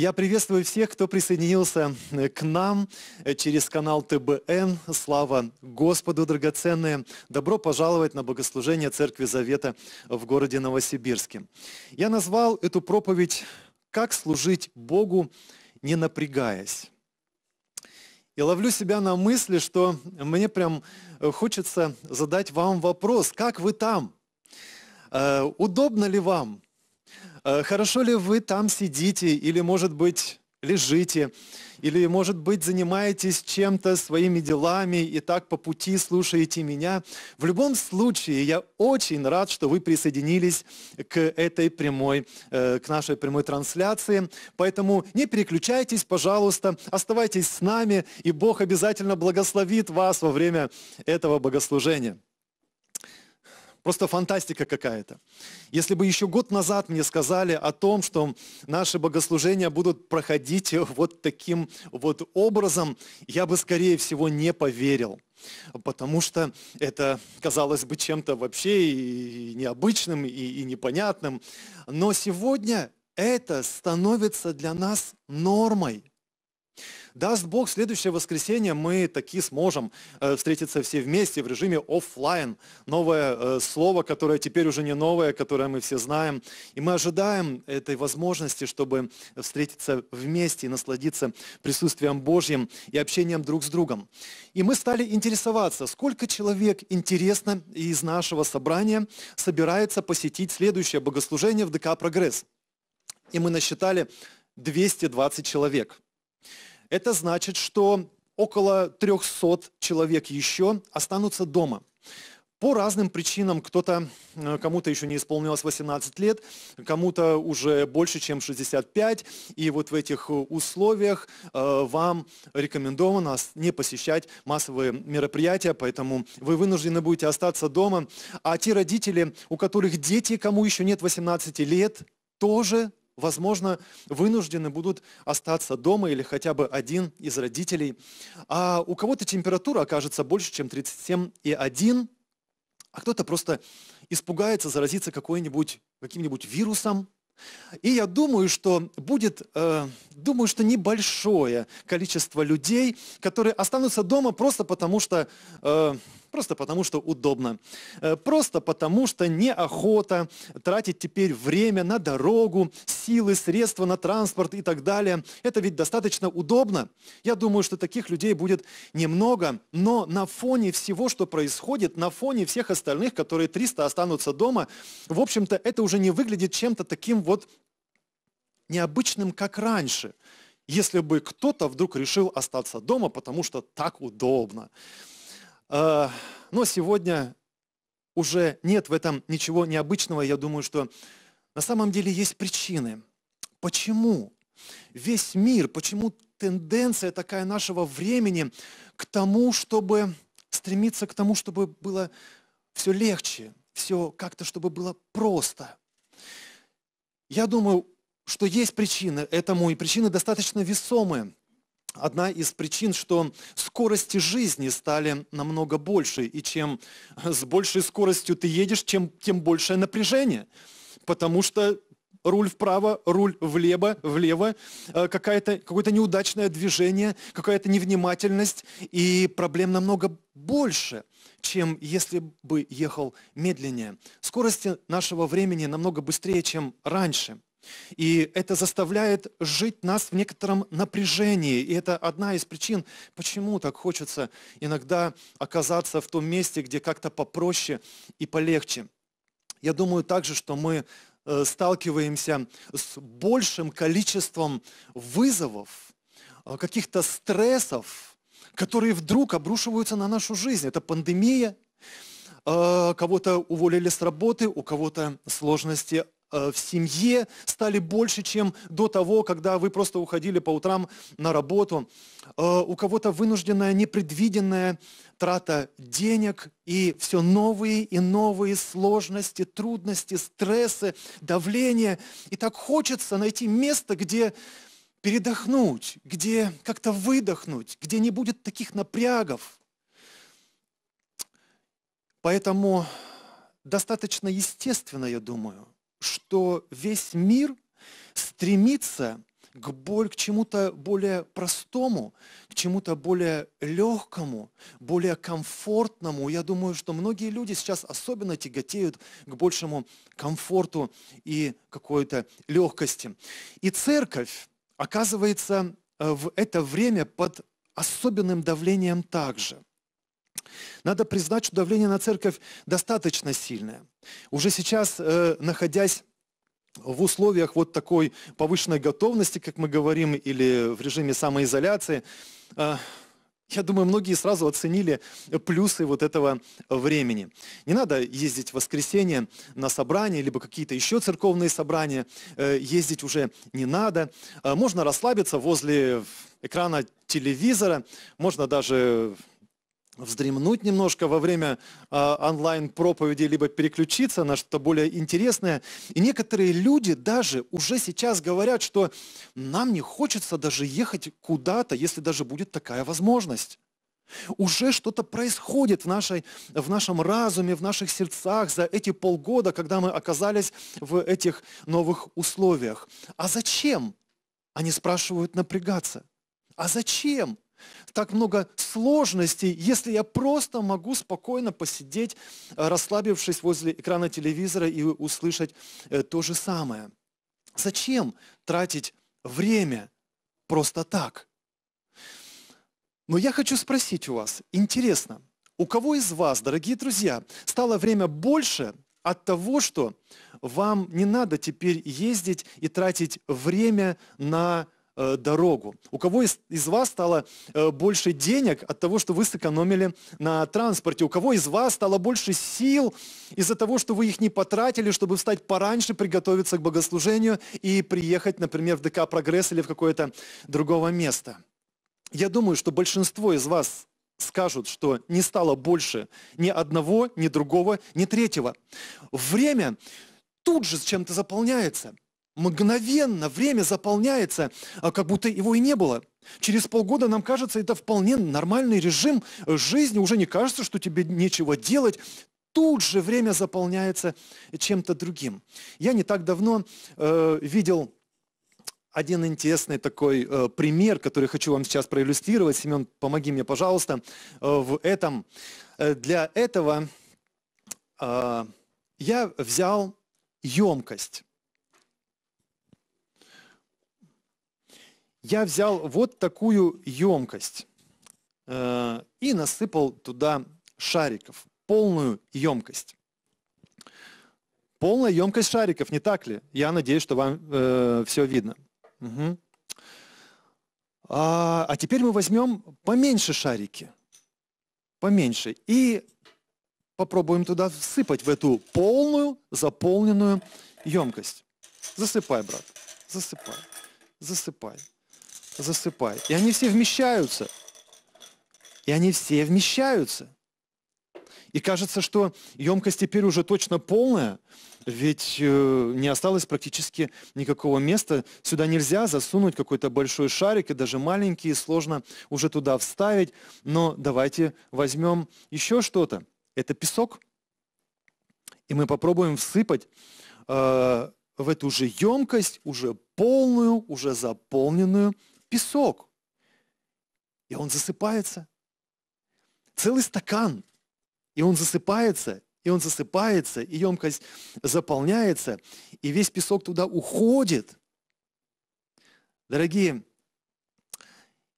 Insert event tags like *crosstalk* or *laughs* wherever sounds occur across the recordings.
Я приветствую всех, кто присоединился э, к нам э, через канал ТБН. Слава Господу, драгоценные! Добро пожаловать на богослужение Церкви Завета в городе Новосибирске. Я назвал эту проповедь «Как служить Богу, не напрягаясь». И ловлю себя на мысли, что мне прям э, хочется задать вам вопрос, как вы там? Удобно ли вам? Э, хорошо ли вы там сидите или, может быть, лежите, или, может быть, занимаетесь чем-то своими делами и так по пути слушаете меня. В любом случае, я очень рад, что вы присоединились к этой прямой, э, к нашей прямой трансляции. Поэтому не переключайтесь, пожалуйста, оставайтесь с нами, и Бог обязательно благословит вас во время этого богослужения. Просто фантастика какая-то. Если бы еще год назад мне сказали о том, что наши богослужения будут проходить *laughs* вот таким вот образом, я бы, скорее всего, не поверил. Потому что это казалось бы чем-то вообще и необычным, и, и непонятным. Но сегодня это становится для нас нормой. Даст Бог, следующее воскресенье мы таки сможем э, встретиться все вместе в режиме офлайн. Новое э, слово, которое теперь уже не новое, которое мы все знаем. И мы ожидаем этой возможности, чтобы встретиться вместе и насладиться присутствием Божьим и общением друг с другом. И мы стали интересоваться, сколько человек интересно из нашего собрания собирается посетить следующее богослужение в ДК «Прогресс». И мы насчитали 220 человек – это значит, что около 300 человек еще останутся дома. По разным причинам кто-то, э, кому-то еще не исполнилось 18 лет, кому-то уже больше, чем 65. И вот в этих условиях э, вам рекомендовано не посещать массовые мероприятия, поэтому вы вынуждены будете остаться дома. А те родители, у которых дети, кому еще нет 18 лет, тоже возможно, вынуждены будут остаться дома или хотя бы один из родителей. А у кого-то температура окажется больше, чем 37,1, а кто-то просто испугается заразиться какой-нибудь, каким-нибудь вирусом. И я думаю, что будет, э, думаю, что небольшое количество людей, которые останутся дома просто потому, что э, Просто потому, что удобно. Э, просто потому, что неохота тратить теперь время на дорогу, силы, средства на транспорт и так далее. Это ведь достаточно удобно. Я думаю, что таких людей будет немного, но на фоне всего, что происходит, на фоне всех остальных, которые 300 останутся дома, в общем-то, это уже не выглядит чем-то таким вот необычным, как раньше если бы кто-то вдруг решил остаться дома, потому что так удобно. Э, но сегодня уже нет в этом ничего необычного. Я думаю, что на самом деле есть причины. Почему весь мир, почему тенденция такая нашего времени к тому, чтобы стремиться к тому, чтобы было все легче, все как-то, чтобы было просто. Я думаю, что есть причины этому, и причины достаточно весомые одна из причин, что скорости жизни стали намного больше, и чем с большей скоростью ты едешь, чем, тем большее напряжение, потому что руль вправо, руль влево, влево, э, какое-то какое неудачное движение, какая-то невнимательность, и проблем намного больше, чем если бы ехал медленнее. Скорости нашего времени намного быстрее, чем раньше – и это заставляет жить нас в некотором напряжении. И это одна из причин, почему так хочется иногда оказаться в том месте, где как-то попроще и полегче. Я думаю также, что мы э, сталкиваемся с большим количеством вызовов, э, каких-то стрессов, которые вдруг обрушиваются на нашу жизнь. Это пандемия, э, кого-то уволили с работы, у кого-то сложности Э, в семье стали больше, чем до того, когда вы просто уходили по утрам на работу. Э, у кого-то вынужденная, непредвиденная трата денег и все новые и новые сложности, трудности, стрессы, давление. И так хочется найти место, где передохнуть, где как-то выдохнуть, где не будет таких напрягов. Поэтому достаточно естественно, я думаю, что весь мир стремится к, боль, к чему-то более простому, к чему-то более легкому, более комфортному. Я думаю, что многие люди сейчас особенно тяготеют к большему комфорту и какой-то легкости. И церковь оказывается э, в это время под особенным давлением также – надо признать, что давление на церковь достаточно сильное. Уже сейчас, э, находясь в условиях вот такой повышенной готовности, как мы говорим, или в режиме самоизоляции, э, я думаю, многие сразу оценили плюсы вот этого времени. Не надо ездить в воскресенье на собрание, либо какие-то еще церковные собрания. Э, ездить уже не надо. Можно расслабиться возле экрана телевизора, можно даже вздремнуть немножко во время э, онлайн-проповеди, либо переключиться на что-то более интересное. И некоторые люди даже уже сейчас говорят, что нам не хочется даже ехать куда-то, если даже будет такая возможность. Уже что-то происходит в, нашей, в нашем разуме, в наших сердцах за эти полгода, когда мы оказались в этих новых условиях. А зачем? Они спрашивают напрягаться. А зачем? так много сложностей, если я просто могу спокойно посидеть, э, расслабившись возле экрана телевизора и услышать э, то же самое. Зачем тратить время просто так? Но я хочу спросить у вас, интересно, у кого из вас, дорогие друзья, стало время больше от того, что вам не надо теперь ездить и тратить время на Э, дорогу. У кого из, из вас стало э, больше денег от того, что вы сэкономили на транспорте? У кого из вас стало больше сил из-за того, что вы их не потратили, чтобы встать пораньше, приготовиться к богослужению и приехать, например, в ДК «Прогресс» или в какое-то другое место? Я думаю, что большинство из вас скажут, что не стало больше ни одного, ни другого, ни третьего. Время тут же с чем-то заполняется – Мгновенно время заполняется, а как будто его и не было. Через полгода нам кажется, это вполне нормальный режим жизни, уже не кажется, что тебе нечего делать. Тут же время заполняется чем-то другим. Я не так давно э, видел один интересный такой э, пример, который хочу вам сейчас проиллюстрировать. Семен, помоги мне, пожалуйста, э, в этом. Э, для этого э, я взял емкость я взял вот такую емкость э, и насыпал туда шариков, полную емкость. Полная емкость шариков, не так ли? Я надеюсь, что вам э, все видно. Угу. А, а теперь мы возьмем поменьше шарики, поменьше, и попробуем туда всыпать, в эту полную заполненную емкость. Засыпай, брат, засыпай, засыпай засыпай. И они все вмещаются. И они все вмещаются. И кажется, что емкость теперь уже точно полная, ведь э, не осталось практически никакого места. Сюда нельзя засунуть какой-то большой шарик, и даже маленький, сложно уже туда вставить. Но давайте возьмем еще что-то. Это песок. И мы попробуем всыпать э, в эту же емкость, уже полную, уже заполненную песок. И он засыпается. Целый стакан. И он засыпается, и он засыпается, и емкость заполняется, и весь песок туда уходит. Дорогие,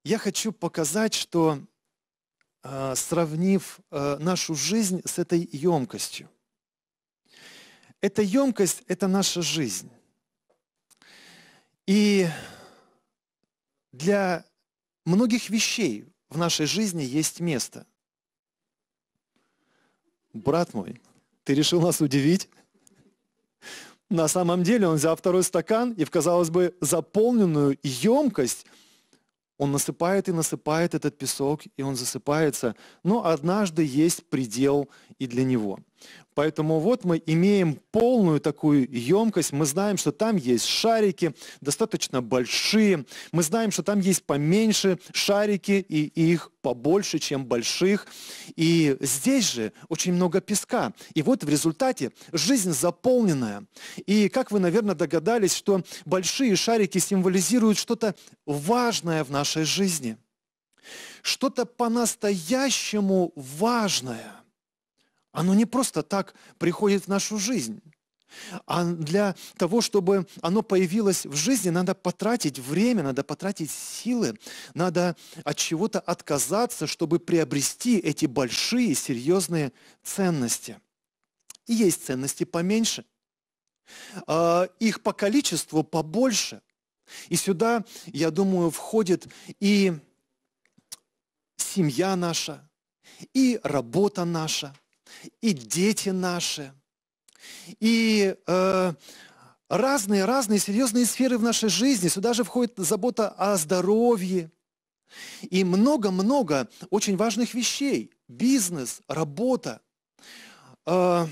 я хочу показать, что а, сравнив а, нашу жизнь с этой емкостью. Эта емкость – это наша жизнь. И для многих вещей в нашей жизни есть место. Брат мой, ты решил нас удивить? На самом деле он взял второй стакан и в, казалось бы, заполненную емкость он насыпает и насыпает этот песок, и он засыпается. Но однажды есть предел и для него – Поэтому вот мы имеем полную такую емкость, мы знаем, что там есть шарики, достаточно большие, мы знаем, что там есть поменьше шарики и их побольше, чем больших. И здесь же очень много песка. И вот в результате жизнь заполненная. И как вы, наверное, догадались, что большие шарики символизируют что-то важное в нашей жизни. Что-то по-настоящему важное – оно не просто так приходит в нашу жизнь. А для того, чтобы оно появилось в жизни, надо потратить время, надо потратить силы, надо от чего-то отказаться, чтобы приобрести эти большие, серьезные ценности. И есть ценности поменьше, а, их по количеству побольше. И сюда, я думаю, входит и семья наша, и работа наша – и дети наши, и э, разные-разные серьезные сферы в нашей жизни. Сюда же входит забота о здоровье и много-много очень важных вещей. Бизнес, работа. Э,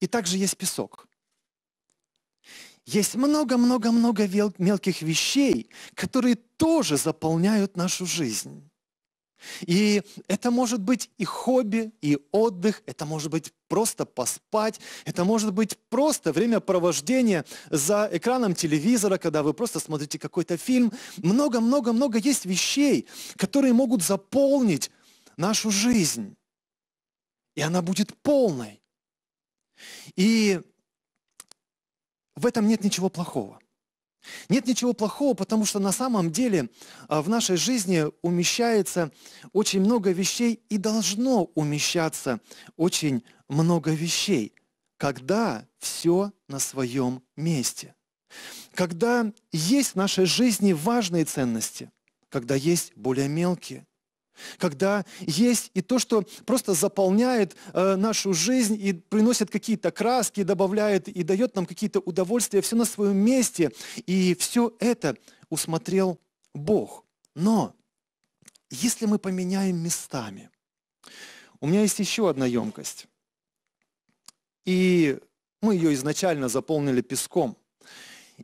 и также есть песок. Есть много-много-много мелких вещей, которые тоже заполняют нашу жизнь. И это может быть и хобби, и отдых, это может быть просто поспать, это может быть просто время провождения за экраном телевизора, когда вы просто смотрите какой-то фильм. Много-много-много есть вещей, которые могут заполнить нашу жизнь. И она будет полной. И в этом нет ничего плохого. Нет ничего плохого, потому что на самом деле а, в нашей жизни умещается очень много вещей и должно умещаться очень много вещей, когда все на своем месте. Когда есть в нашей жизни важные ценности, когда есть более мелкие, когда есть и то, что просто заполняет э, нашу жизнь и приносит какие-то краски, добавляет и дает нам какие-то удовольствия, все на своем месте. И все это усмотрел Бог. Но если мы поменяем местами, у меня есть еще одна емкость. И мы ее изначально заполнили песком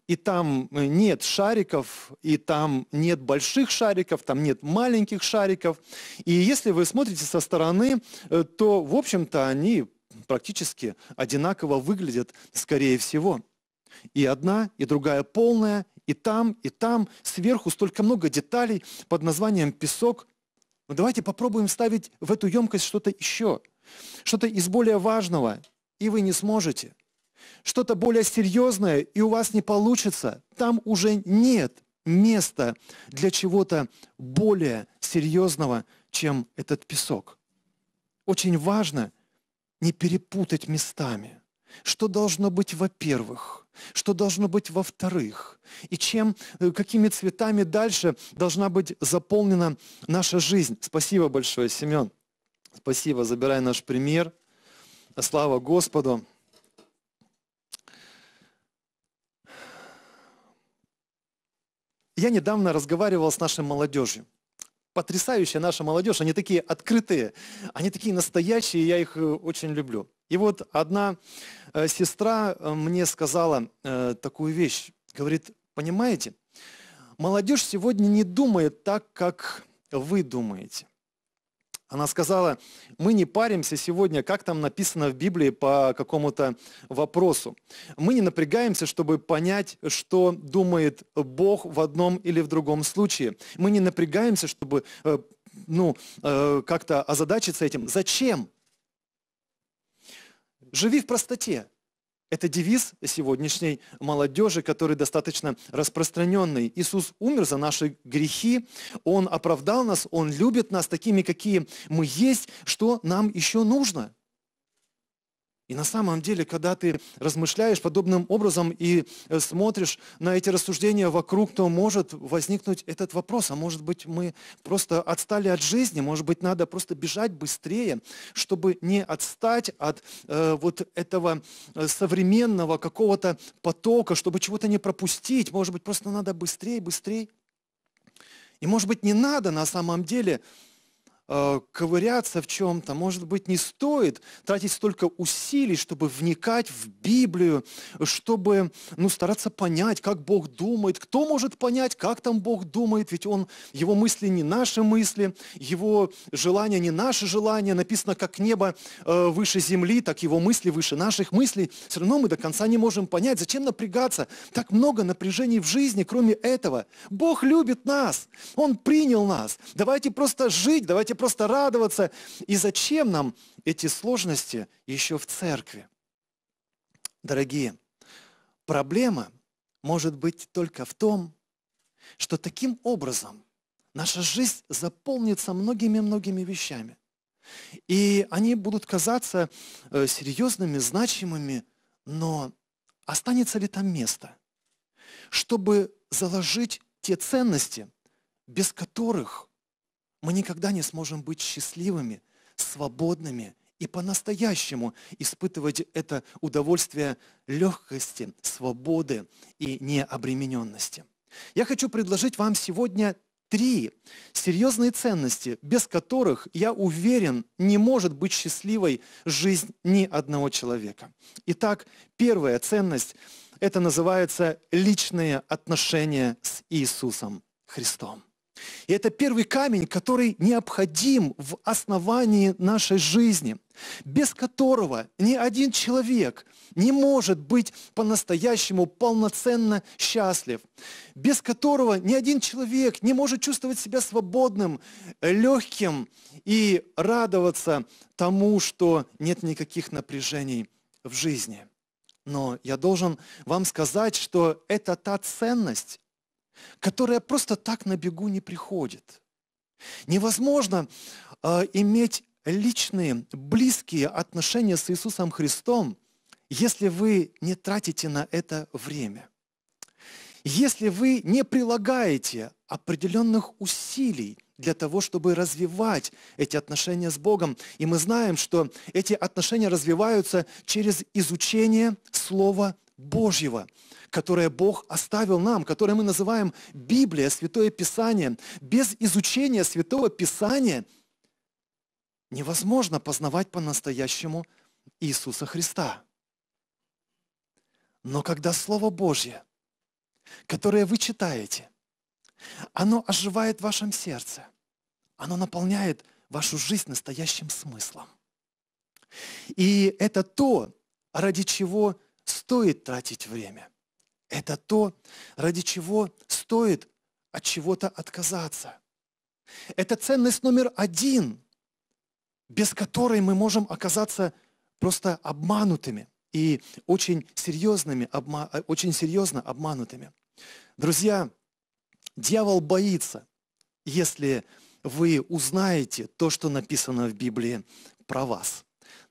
и там э, нет шариков, и там нет больших шариков, там нет маленьких шариков. И если вы смотрите со стороны, э, то, в общем-то, они практически одинаково выглядят, скорее всего. И одна, и другая полная, и там, и там. Сверху столько много деталей под названием песок. Но давайте попробуем вставить в эту емкость что-то еще, что-то из более важного, и вы не сможете – что-то более серьезное, и у вас не получится, там уже нет места для чего-то более серьезного, чем этот песок. Очень важно не перепутать местами, что должно быть во-первых, что должно быть во-вторых, и чем, э, какими цветами дальше должна быть заполнена наша жизнь. Спасибо большое, Семен. Спасибо, забирай наш пример. Слава Господу. Я недавно разговаривал с нашей молодежью. Потрясающая наша молодежь, они такие открытые, они такие настоящие, я их э, очень люблю. И вот одна э, сестра э, мне сказала такую вещь, говорит, понимаете, молодежь сегодня не думает так, как вы думаете. Она сказала, мы не паримся сегодня, как там написано в Библии по какому-то вопросу. Мы не напрягаемся, чтобы понять, что думает Бог в одном или в другом случае. Мы не напрягаемся, чтобы э, ну, э, как-то озадачиться этим. Зачем? Живи в простоте. Это девиз сегодняшней молодежи, который достаточно распространенный. Иисус умер за наши грехи, Он оправдал нас, Он любит нас такими, какие мы есть. Что нам еще нужно? И на самом деле, когда ты размышляешь подобным образом и э, смотришь на эти рассуждения вокруг, то может возникнуть этот вопрос, а может быть мы просто отстали от жизни, может быть надо просто бежать быстрее, чтобы не отстать от э, вот этого э, современного какого-то потока, чтобы чего-то не пропустить, может быть просто надо быстрее, быстрее. И может быть не надо на самом деле э, ковыряться в чем-то, может быть, не стоит тратить столько усилий, чтобы вникать в Библию, чтобы ну, стараться понять, как Бог думает. Кто может понять, как там Бог думает? Ведь он, его мысли не наши мысли, его желания не наши желания. Написано, как небо э, выше земли, так его мысли выше наших мыслей. Все равно мы до конца не можем понять, зачем напрягаться. Так много напряжений в жизни, кроме этого. Бог любит нас, Он принял нас. Давайте просто жить, давайте и просто радоваться. И зачем нам эти сложности еще в церкви? Дорогие, проблема может быть только в том, что таким образом наша жизнь заполнится многими-многими вещами. И они будут казаться э, серьезными, значимыми, но останется ли там место, чтобы заложить те ценности, без которых мы никогда не сможем быть счастливыми, свободными и по-настоящему испытывать это удовольствие легкости, свободы и необремененности. Я хочу предложить вам сегодня три серьезные ценности, без которых, я уверен, не может быть счастливой жизнь ни одного человека. Итак, первая ценность – это называется личные отношения с Иисусом Христом. И это первый камень, который необходим в основании нашей жизни, без которого ни один человек не может быть по-настоящему полноценно счастлив, без которого ни один человек не может чувствовать себя свободным, легким и радоваться тому, что нет никаких напряжений в жизни. Но я должен вам сказать, что это та ценность, которая просто так на бегу не приходит. Невозможно э, иметь личные, близкие отношения с Иисусом Христом, если вы не тратите на это время. Если вы не прилагаете определенных усилий для того, чтобы развивать эти отношения с Богом. И мы знаем, что эти отношения развиваются через изучение Слова Божьего, которое Бог оставил нам, которое мы называем Библия, Святое Писание. Без изучения Святого Писания невозможно познавать по-настоящему Иисуса Христа. Но когда Слово Божье, которое вы читаете, оно оживает в вашем сердце, оно наполняет вашу жизнь настоящим смыслом. И это то, ради чего стоит тратить время. Это то, ради чего стоит от чего-то отказаться. Это ценность номер один, без которой мы можем оказаться просто обманутыми и очень, серьезными, обма, э, очень серьезно обманутыми. Друзья, дьявол боится, если вы узнаете то, что написано в Библии про вас.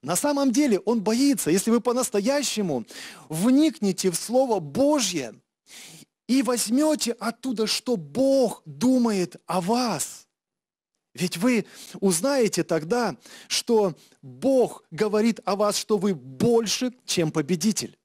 На самом деле он боится. Если вы по-настоящему вникнете в Слово Божье и возьмете оттуда, что Бог думает о вас – ведь вы узнаете тогда, что Бог говорит о вас, что вы больше, чем победитель.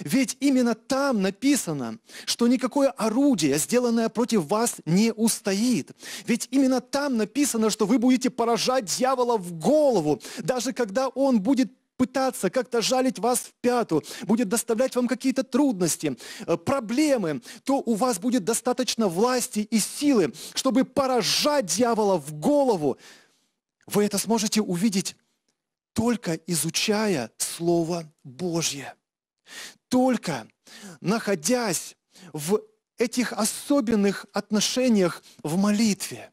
Ведь именно там написано, что никакое орудие, сделанное против вас, не устоит. Ведь именно там написано, что вы будете поражать дьявола в голову, даже когда он будет пытаться как-то жалить вас в пяту, будет доставлять вам какие-то трудности, э, проблемы, то у вас будет достаточно власти и силы, чтобы поражать дьявола в голову. Вы это сможете увидеть только изучая Слово Божье. Только находясь в этих особенных отношениях в молитве,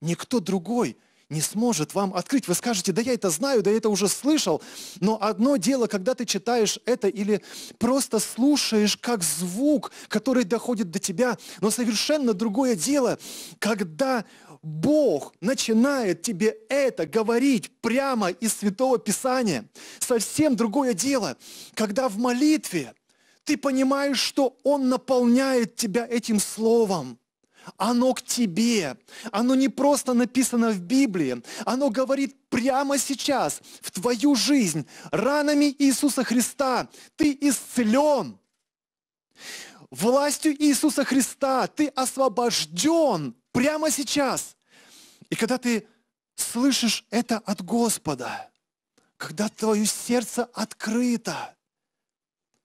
никто другой не сможет вам открыть. Вы скажете, да я это знаю, да я это уже слышал. Но одно дело, когда ты читаешь это или просто слушаешь как звук, который доходит до тебя. Но совершенно другое дело, когда Бог начинает тебе это говорить прямо из Святого Писания. Совсем другое дело, когда в молитве ты понимаешь, что Он наполняет тебя этим словом. Оно к тебе. Оно не просто написано в Библии. Оно говорит прямо сейчас, в твою жизнь. Ранами Иисуса Христа ты исцелен. Властью Иисуса Христа ты освобожден прямо сейчас. И когда ты слышишь это от Господа, когда твое сердце открыто,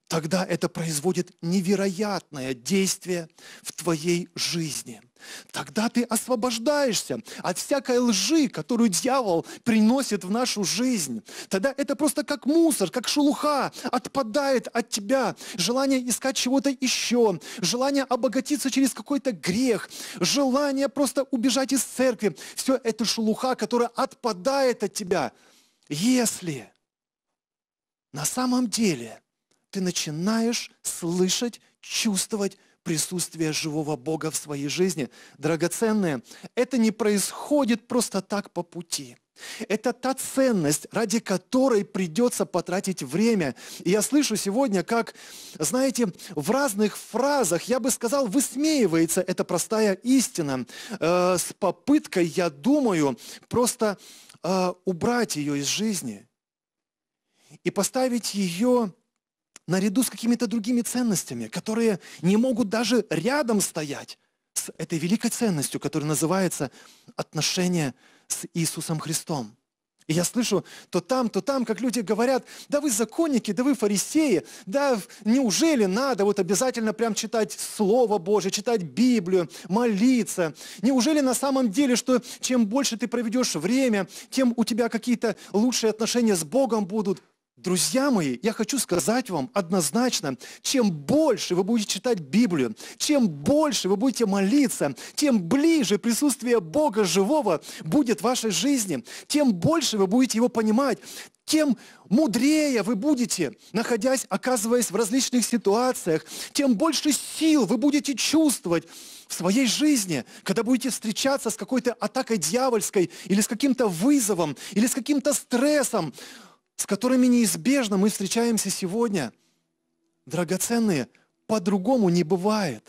тогда это производит невероятное действие в твоей жизни. Тогда ты освобождаешься от всякой лжи, которую дьявол приносит в нашу жизнь. Тогда это просто как мусор, как шелуха отпадает от тебя. Желание искать чего-то еще, желание обогатиться через какой-то грех, желание просто убежать из церкви. Все это шелуха, которая отпадает от тебя. Если на самом деле ты начинаешь слышать, чувствовать присутствие живого Бога в своей жизни. Драгоценное, это не происходит просто так по пути. Это та ценность, ради которой придется потратить время. И я слышу сегодня, как, знаете, в разных фразах, я бы сказал, высмеивается эта простая истина. Э, с попыткой, я думаю, просто э, убрать ее из жизни и поставить ее наряду с какими-то другими ценностями, которые не могут даже рядом стоять с этой великой ценностью, которая называется отношение с Иисусом Христом. И я слышу то там, то там, как люди говорят, да вы законники, да вы фарисеи, да неужели надо вот обязательно прям читать Слово Божье, читать Библию, молиться? Неужели на самом деле, что чем больше ты проведешь время, тем у тебя какие-то лучшие отношения с Богом будут? Друзья мои, я хочу сказать вам однозначно, чем больше вы будете читать Библию, чем больше вы будете молиться, тем ближе присутствие Бога живого будет в вашей жизни, тем больше вы будете его понимать, тем мудрее вы будете, находясь, оказываясь в различных ситуациях, тем больше сил вы будете чувствовать в своей жизни, когда будете встречаться с какой-то атакой дьявольской или с каким-то вызовом, или с каким-то стрессом, с которыми неизбежно мы встречаемся сегодня, драгоценные, по-другому не бывает.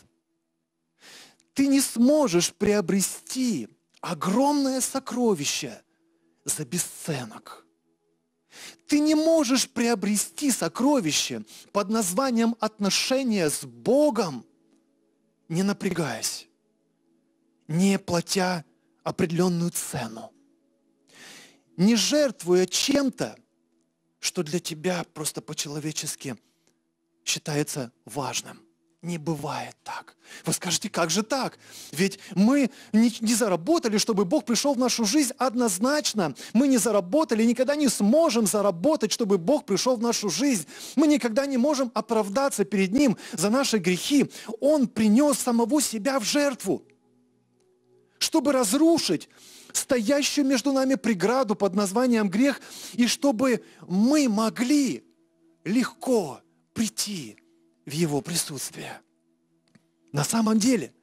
Ты не сможешь приобрести огромное сокровище за бесценок. Ты не можешь приобрести сокровище под названием отношения с Богом, не напрягаясь, не платя определенную цену, не жертвуя чем-то – что для тебя просто по-человечески считается важным. Не бывает так. Вы скажете, как же так? Ведь мы не, не заработали, чтобы Бог пришел в нашу жизнь однозначно. Мы не заработали, никогда не сможем заработать, чтобы Бог пришел в нашу жизнь. Мы никогда не можем оправдаться перед Ним за наши грехи. Он принес самого себя в жертву, чтобы разрушить стоящую между нами преграду под названием грех, и чтобы мы могли легко прийти в Его присутствие. На самом деле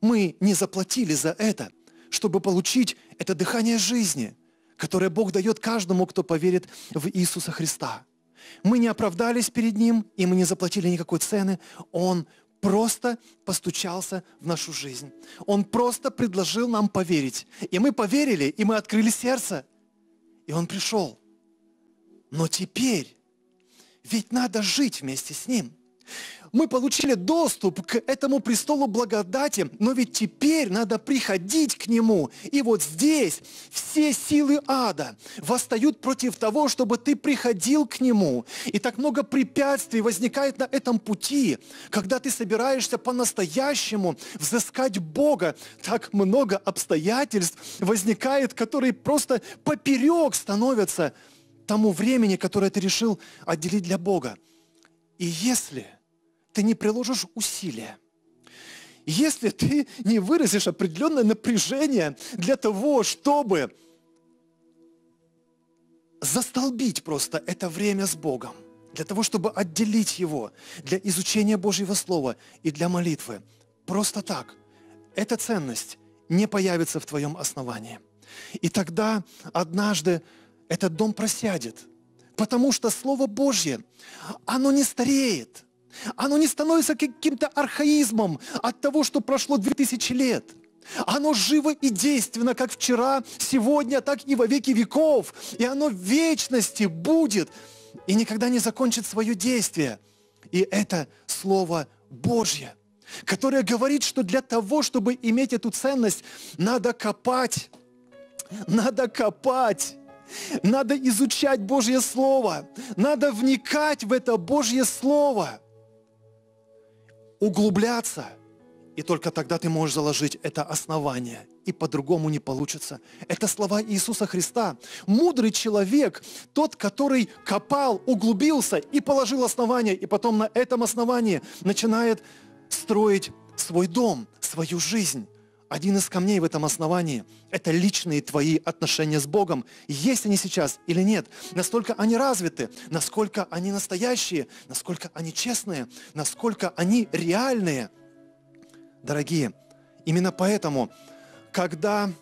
мы не заплатили за это, чтобы получить это дыхание жизни, которое Бог дает каждому, кто поверит в Иисуса Христа. Мы не оправдались перед Ним, и мы не заплатили никакой цены. Он просто постучался в нашу жизнь. Он просто предложил нам поверить. И мы поверили, и мы открыли сердце. И Он пришел. Но теперь ведь надо жить вместе с Ним. Мы получили доступ к этому престолу благодати, но ведь теперь надо приходить к нему. И вот здесь все силы ада восстают против того, чтобы ты приходил к нему. И так много препятствий возникает на этом пути, когда ты собираешься по-настоящему взыскать Бога. Так много обстоятельств возникает, которые просто поперек становятся тому времени, которое ты решил отделить для Бога. И если – ты не приложишь усилия. Если ты не выразишь определенное напряжение для того, чтобы застолбить просто это время с Богом, для того, чтобы отделить его для изучения Божьего Слова и для молитвы. Просто так. Эта ценность не появится в твоем основании. И тогда однажды этот дом просядет, потому что Слово Божье, оно не стареет. Оно не становится каким-то архаизмом от того, что прошло 2000 лет. Оно живо и действенно, как вчера, сегодня, так и во веки веков. И оно в вечности будет и никогда не закончит свое действие. И это Слово Божье, которое говорит, что для того, чтобы иметь эту ценность, надо копать, надо копать. Надо изучать Божье Слово. Надо вникать в это Божье Слово углубляться, и только тогда ты можешь заложить это основание, и по-другому не получится. Это слова Иисуса Христа. Мудрый человек, тот, который копал, углубился и положил основание, и потом на этом основании начинает строить свой дом, свою жизнь. Один из камней в этом основании – это личные твои отношения с Богом. Есть они сейчас или нет? Насколько они развиты? Насколько они настоящие? Насколько они честные? Насколько они реальные? Дорогие, именно поэтому, когда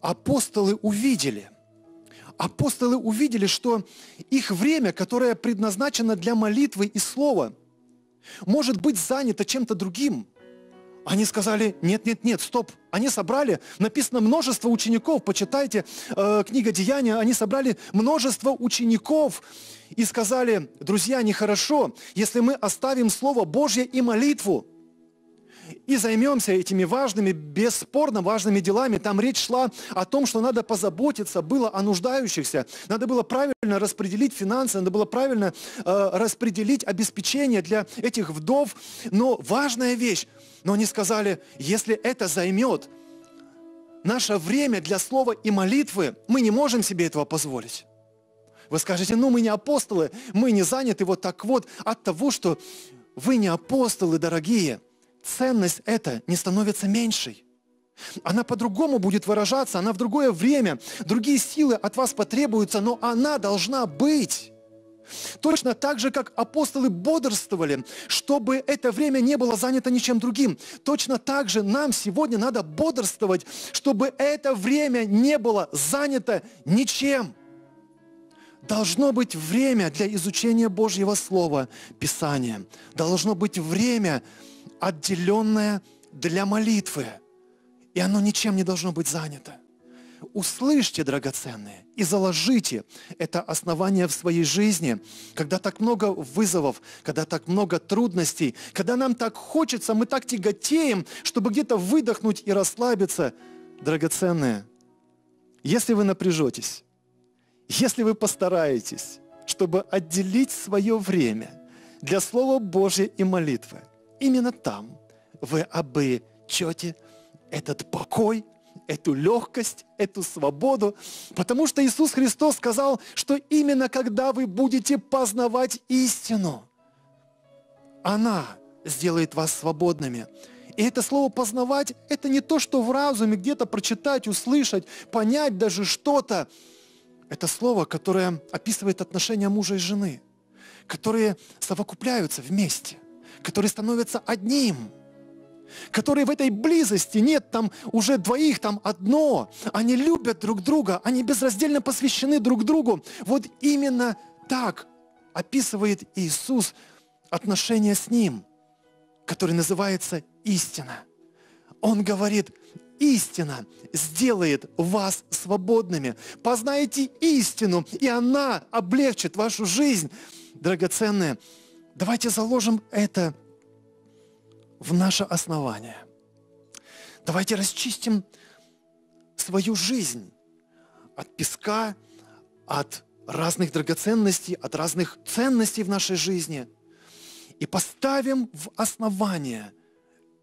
апостолы увидели, апостолы увидели, что их время, которое предназначено для молитвы и слова, может быть занято чем-то другим – они сказали, нет, нет, нет, стоп. Они собрали, написано множество учеников, почитайте э, книга Деяния, они собрали множество учеников и сказали, друзья, нехорошо, если мы оставим Слово Божье и молитву, и займемся этими важными, бесспорно важными делами. Там речь шла о том, что надо позаботиться было о нуждающихся, надо было правильно распределить финансы, надо было правильно э, распределить обеспечение для этих вдов. Но важная вещь, но они сказали, если это займет наше время для слова и молитвы, мы не можем себе этого позволить. Вы скажете, ну мы не апостолы, мы не заняты вот так вот от того, что вы не апостолы, дорогие – ценность эта не становится меньшей. Она по-другому будет выражаться, она в другое время, другие силы от вас потребуются, но она должна быть. Точно так же, как апостолы бодрствовали, чтобы это время не было занято ничем другим. Точно так же нам сегодня надо бодрствовать, чтобы это время не было занято ничем. Должно быть время для изучения Божьего Слова, Писания. Должно быть время отделенное для молитвы. И оно ничем не должно быть занято. Услышьте, драгоценные, и заложите это основание в своей жизни, когда так много вызовов, когда так много трудностей, когда нам так хочется, мы так тяготеем, чтобы где-то выдохнуть и расслабиться. Драгоценные, если вы напряжетесь, если вы постараетесь, чтобы отделить свое время для Слова Божьего и молитвы – именно там вы обычете этот покой, эту легкость, эту свободу, потому что Иисус Христос сказал, что именно когда вы будете познавать истину, она сделает вас свободными. И это слово «познавать» – это не то, что в разуме где-то прочитать, услышать, понять даже что-то. Это слово, которое описывает отношения мужа и жены, которые совокупляются вместе которые становятся одним, которые в этой близости нет там уже двоих, там одно. Они любят друг друга, они безраздельно посвящены друг другу. Вот именно так описывает Иисус отношения с Ним, который называется истина. Он говорит, истина сделает вас свободными. Познайте истину, и она облегчит вашу жизнь. Драгоценная Давайте заложим это в наше основание. Давайте расчистим свою жизнь от песка, от разных драгоценностей, от разных ценностей в нашей жизни и поставим в основание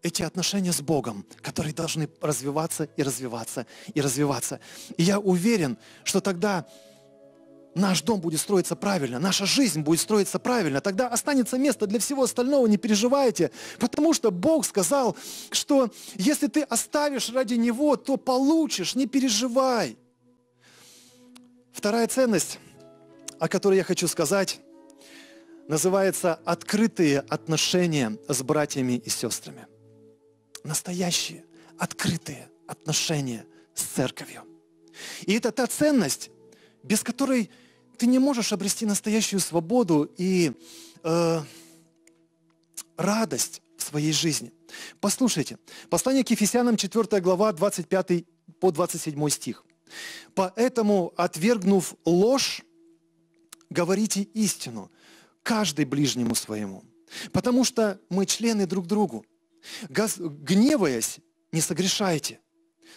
эти отношения с Богом, которые должны развиваться и развиваться и развиваться. И я уверен, что тогда наш дом будет строиться правильно, наша жизнь будет строиться правильно, тогда останется место для всего остального, не переживайте, потому что Бог сказал, что если ты оставишь ради Него, то получишь, не переживай. Вторая ценность, о которой я хочу сказать, называется открытые отношения с братьями и сестрами. Настоящие, открытые отношения с церковью. И это та ценность, без которой ты не можешь обрести настоящую свободу и э, радость в своей жизни. Послушайте, послание к Ефесянам 4 глава 25 по 27 стих. Поэтому, отвергнув ложь, говорите истину, каждый ближнему своему, потому что мы члены друг другу. Гневаясь, не согрешайте.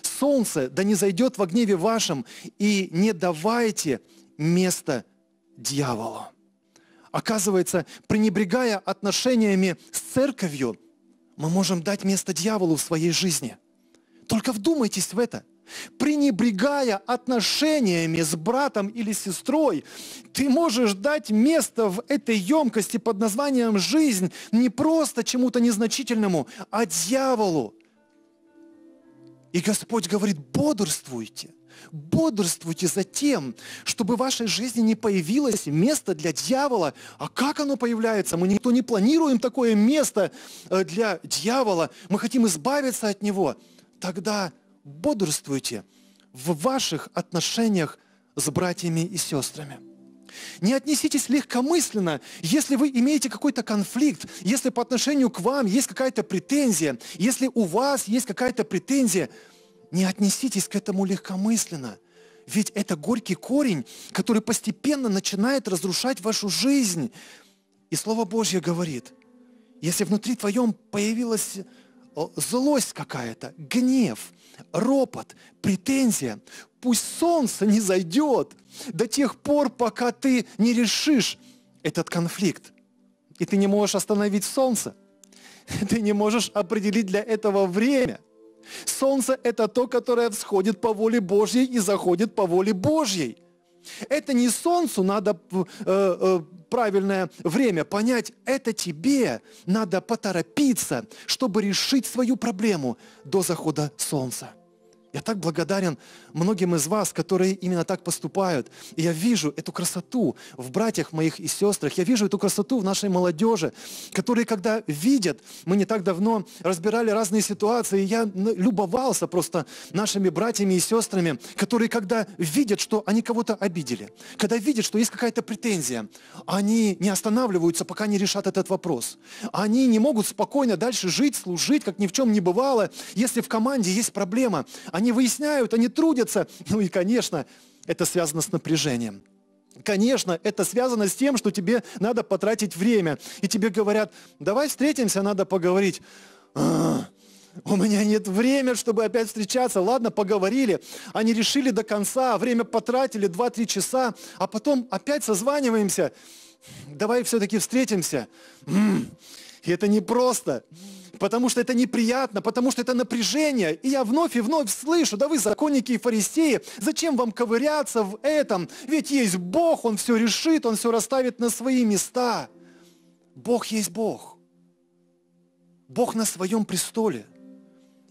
Солнце да не зайдет в гневе вашем, и не давайте место дьяволу. Оказывается, пренебрегая отношениями с церковью, мы можем дать место дьяволу в своей жизни. Только вдумайтесь в это. Пренебрегая отношениями с братом или сестрой, ты можешь дать место в этой емкости под названием «жизнь» не просто чему-то незначительному, а дьяволу. И Господь говорит, бодрствуйте – Бодрствуйте за тем, чтобы в вашей жизни не появилось место для дьявола. А как оно появляется? Мы никто не планируем такое место э, для дьявола. Мы хотим избавиться от него. Тогда бодрствуйте в ваших отношениях с братьями и сестрами. Не отнеситесь легкомысленно, если вы имеете какой-то конфликт, если по отношению к вам есть какая-то претензия, если у вас есть какая-то претензия – не отнеситесь к этому легкомысленно. Ведь это горький корень, который постепенно начинает разрушать вашу жизнь. И Слово Божье говорит, если внутри твоем появилась э, злость какая-то, гнев, ропот, претензия, пусть солнце не зайдет до тех пор, пока ты не решишь этот конфликт. И ты не можешь остановить солнце. *laughs* Ты не можешь определить для этого время. Солнце – это то, которое всходит по воле Божьей и заходит по воле Божьей. Это не солнцу надо э, э, правильное время понять, это тебе надо поторопиться, чтобы решить свою проблему до захода солнца. Я так благодарен многим из вас, которые именно так поступают. И я вижу эту красоту в братьях моих и сестрах. Я вижу эту красоту в нашей молодежи, которые, когда видят, мы не так давно разбирали разные ситуации, и я любовался просто нашими братьями и сестрами, которые, когда видят, что они кого-то обидели, когда видят, что есть какая-то претензия, они не останавливаются, пока не решат этот вопрос. Они не могут спокойно дальше жить, служить, как ни в чем не бывало. Если в команде есть проблема, они они выясняют, они трудятся. *laughs* Ну и, конечно, это связано с напряжением. Конечно, это связано с тем, что тебе надо потратить время. И тебе говорят, давай встретимся, надо поговорить. А, у меня нет времени, чтобы опять встречаться. Ладно, поговорили. Они решили до конца, время потратили 2-3 часа, а потом опять созваниваемся. Давай все-таки встретимся. И это непросто. просто потому что это неприятно, потому что это напряжение. И я вновь и вновь слышу, да вы законники и фарисеи, зачем вам ковыряться в этом? Ведь есть Бог, Он все решит, Он все расставит на свои места. Бог есть Бог. Бог на своем престоле.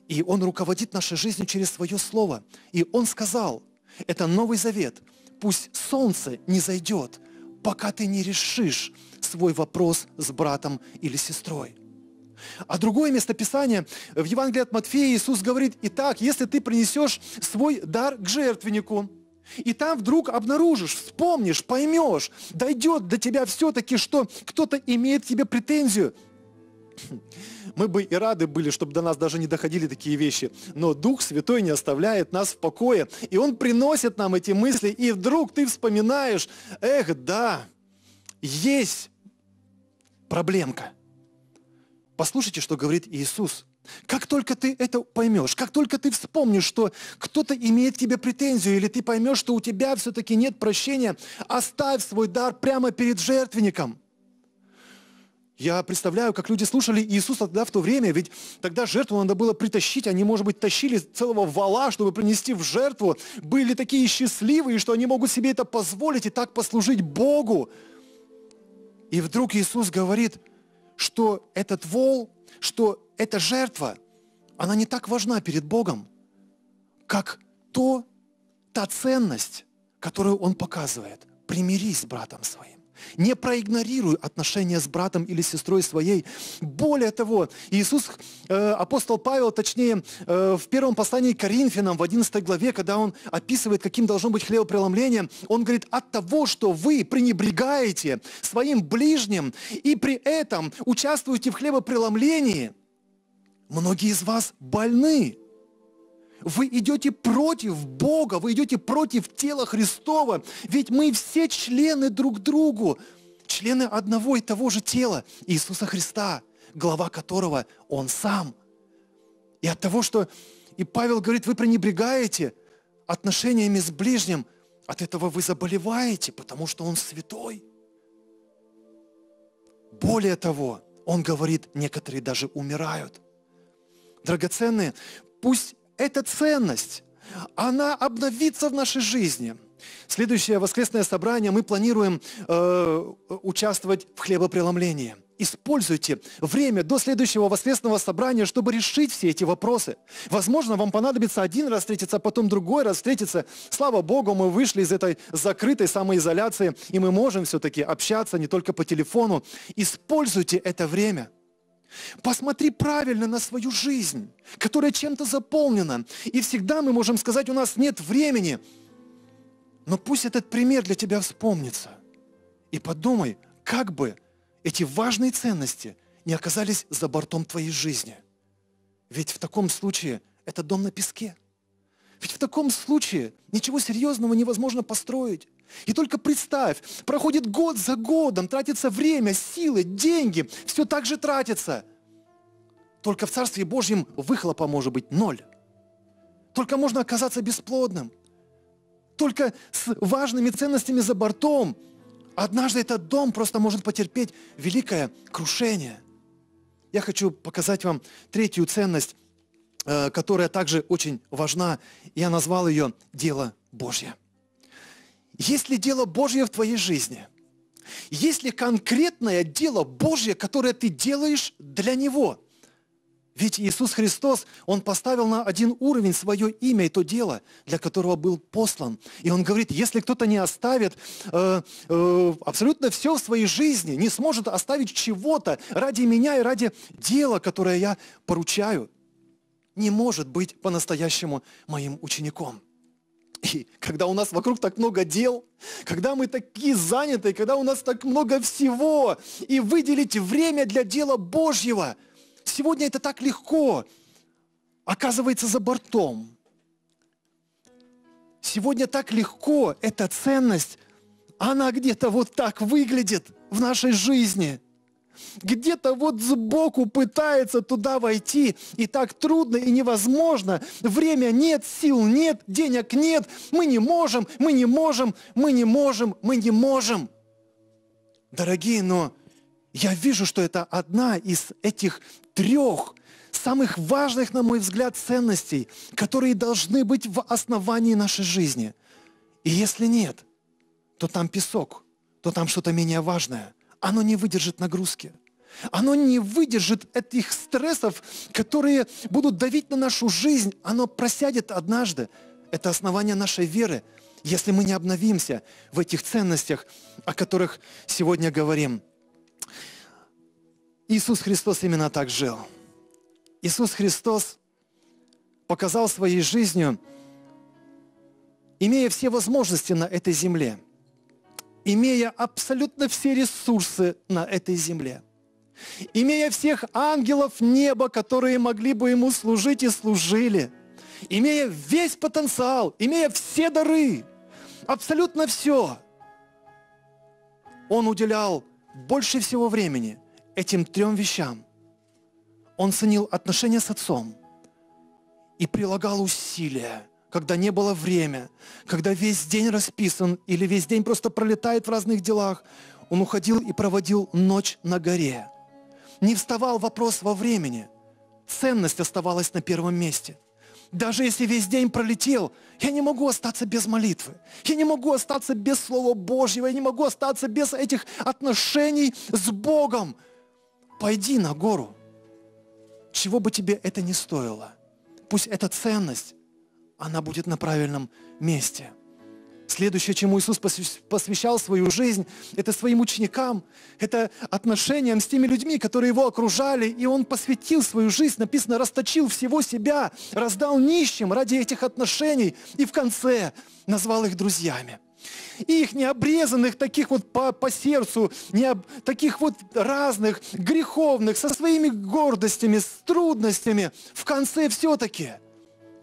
И Он руководит нашей жизнью через Свое Слово. И Он сказал, это Новый Завет, пусть солнце не зайдет, пока ты не решишь свой вопрос с братом или сестрой. А другое местописание в Евангелии от Матфея Иисус говорит, «Итак, если ты принесешь свой дар к жертвеннику, и там вдруг обнаружишь, вспомнишь, поймешь, дойдет до тебя все-таки, что кто-то имеет к тебе претензию. *clears throat* Мы бы и рады были, чтобы до нас даже не доходили такие вещи. Но Дух Святой не оставляет нас в покое. И Он приносит нам эти мысли. И вдруг ты вспоминаешь, эх, да, есть проблемка – Послушайте, что говорит Иисус. Как только ты это поймешь, как только ты вспомнишь, что кто-то имеет к тебе претензию, или ты поймешь, что у тебя все-таки нет прощения, оставь свой дар прямо перед жертвенником. Я представляю, как люди слушали Иисуса тогда в то время, ведь тогда жертву надо было притащить, они, может быть, тащили целого вала, чтобы принести в жертву, были такие счастливые, что они могут себе это позволить и так послужить Богу. И вдруг Иисус говорит – что этот вол, что эта жертва, она не так важна перед Богом, как то, та ценность, которую он показывает. Примирись с братом своим. Не проигнорируй отношения с братом или сестрой своей. Более того, Иисус, э, апостол Павел, точнее, э, в первом послании к Коринфянам, в 11 главе, когда он описывает, каким должно быть хлебопреломление, он говорит, от того, что вы пренебрегаете своим ближним и при этом участвуете в хлебопреломлении, многие из вас больны. Вы идете против Бога, вы идете против тела Христова, ведь мы все члены друг другу, члены одного и того же тела Иисуса Христа, глава которого Он сам. И от того, что и Павел говорит, вы пренебрегаете отношениями с ближним, от этого вы заболеваете, потому что Он святой. Более того, он говорит, некоторые даже умирают. Драгоценные, пусть эта ценность, она обновится в нашей жизни. Следующее воскресное собрание мы планируем э, участвовать в хлебопреломлении. Используйте время до следующего воскресного собрания, чтобы решить все эти вопросы. Возможно, вам понадобится один раз встретиться, а потом другой раз встретиться. Слава Богу, мы вышли из этой закрытой самоизоляции, и мы можем все-таки общаться не только по телефону. Используйте это время. Посмотри правильно на свою жизнь, которая чем-то заполнена. И всегда мы можем сказать, у нас нет времени. Но пусть этот пример для тебя вспомнится. И подумай, как бы эти важные ценности не оказались за бортом твоей жизни. Ведь в таком случае это дом на песке – ведь в таком случае ничего серьезного невозможно построить. И только представь, проходит год за годом, тратится время, силы, деньги, все так же тратится. Только в Царстве Божьем выхлопа может быть ноль. Только можно оказаться бесплодным. Только с важными ценностями за бортом. Однажды этот дом просто может потерпеть великое крушение. Я хочу показать вам третью ценность Э, которая также очень важна. Я назвал ее «Дело Божье». Есть ли дело Божье в твоей жизни? Есть ли конкретное дело Божье, которое ты делаешь для Него? Ведь Иисус Христос, Он поставил на один уровень свое имя и то дело, для которого был послан. И Он говорит, если кто-то не оставит э, э, абсолютно все в своей жизни, не сможет оставить чего-то ради меня и ради дела, которое я поручаю, не может быть по-настоящему моим учеником. И когда у нас вокруг так много дел, когда мы такие заняты, когда у нас так много всего, и выделить время для дела Божьего, сегодня это так легко, оказывается за бортом. Сегодня так легко эта ценность, она где-то вот так выглядит в нашей жизни – где-то вот сбоку пытается туда войти, и так трудно и невозможно. Время нет, сил нет, денег нет, мы не можем, мы не можем, мы не можем, мы не можем. Дорогие, но я вижу, что это одна из этих трех самых важных, на мой взгляд, ценностей, которые должны быть в основании нашей жизни. И если нет, то там песок, то там что-то менее важное – оно не выдержит нагрузки. Оно не выдержит этих стрессов, которые будут давить на нашу жизнь. Оно просядет однажды. Это основание нашей веры, если мы не обновимся в этих ценностях, о которых сегодня говорим. Иисус Христос именно так жил. Иисус Христос показал своей жизнью, имея все возможности на этой земле имея абсолютно все ресурсы на этой земле, имея всех ангелов неба, которые могли бы ему служить и служили, имея весь потенциал, имея все дары, абсолютно все, он уделял больше всего времени этим трем вещам. Он ценил отношения с отцом и прилагал усилия – когда не было время, когда весь день расписан или весь день просто пролетает в разных делах, он уходил и проводил ночь на горе. Не вставал вопрос во времени. Ценность оставалась на первом месте. Даже если весь день пролетел, я не могу остаться без молитвы. Я не могу остаться без Слова Божьего. Я не могу остаться без этих отношений с Богом. Пойди на гору. Чего бы тебе это ни стоило. Пусть эта ценность она будет на правильном месте. Следующее, чему Иисус посвящал свою жизнь, это своим ученикам, это отношениям с теми людьми, которые его окружали, и он посвятил свою жизнь, написано, расточил всего себя, раздал нищим ради этих отношений, и в конце назвал их друзьями. И их необрезанных, таких вот по, по сердцу, необ, таких вот разных, греховных, со своими гордостями, с трудностями, в конце все-таки –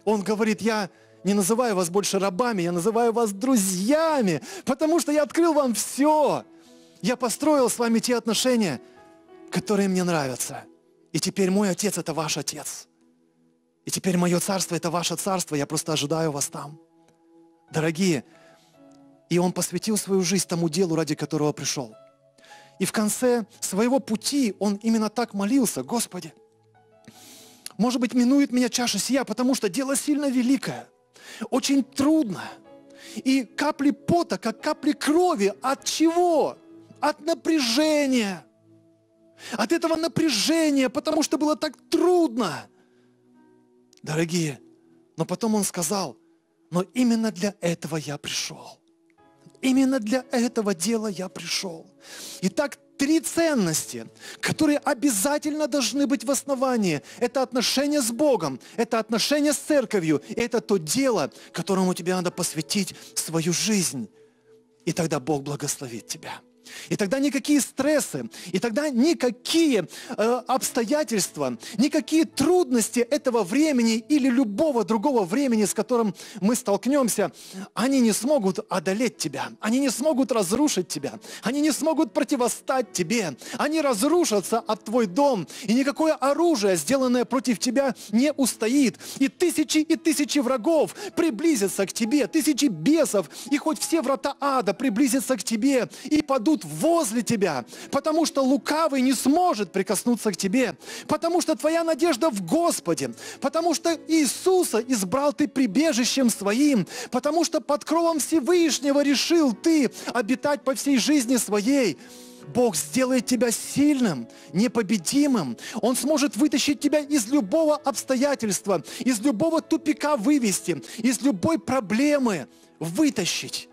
он говорит, я не называю вас больше рабами, я называю вас друзьями, потому что я открыл вам все. Я построил с вами те отношения, которые мне нравятся. И теперь мой отец – это ваш отец. И теперь мое царство – это ваше царство, я просто ожидаю вас там. Дорогие, и он посвятил свою жизнь тому делу, ради которого пришел. И в конце своего пути он именно так молился, Господи, может быть, минует меня чаша сия, потому что дело сильно великое, очень трудно. И капли пота, как капли крови, от чего? От напряжения. От этого напряжения, потому что было так трудно. Дорогие, но потом он сказал, но именно для этого я пришел. Именно для этого дела я пришел. И так три ценности, которые обязательно должны быть в основании. Это отношение с Богом, это отношение с церковью, это то дело, которому тебе надо посвятить свою жизнь. И тогда Бог благословит тебя. И тогда никакие стрессы, и тогда никакие э, обстоятельства, никакие трудности этого времени или любого другого времени, с которым мы столкнемся, они не смогут одолеть тебя, они не смогут разрушить тебя, они не смогут противостать тебе, они разрушатся от твой дом, и никакое оружие, сделанное против тебя, не устоит. И тысячи и тысячи врагов приблизятся к тебе, тысячи бесов, и хоть все врата ада приблизятся к тебе, и падут будут возле тебя, потому что лукавый не сможет прикоснуться к тебе, потому что твоя надежда в Господе, потому что Иисуса избрал ты прибежищем своим, потому что под кровом Всевышнего решил ты обитать по всей жизни своей. Бог сделает тебя сильным, непобедимым. Он сможет вытащить тебя из любого обстоятельства, из любого тупика вывести, из любой проблемы вытащить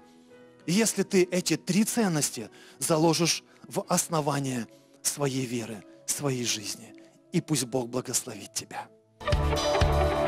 если ты эти три ценности заложишь в основание своей веры, своей жизни. И пусть Бог благословит тебя. thank you